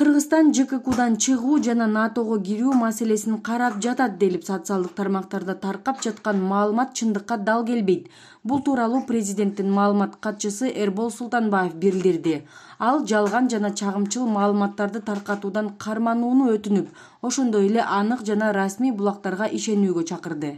кыргызстан жккдан чыгуу жана натого кирүү маселесин карап жатат делип социалдык тармактарда таркап жаткан маалымат чындыкка дал келбейт бул тууралуу президенттин маалымат катчысы эрбол султанбаев билдирди ал жалган жана чагымчыл маалыматтарды таркатуудан карманууну өтүнүп ошондой эле анык жана расмий булактарга ишенүүгө чакырды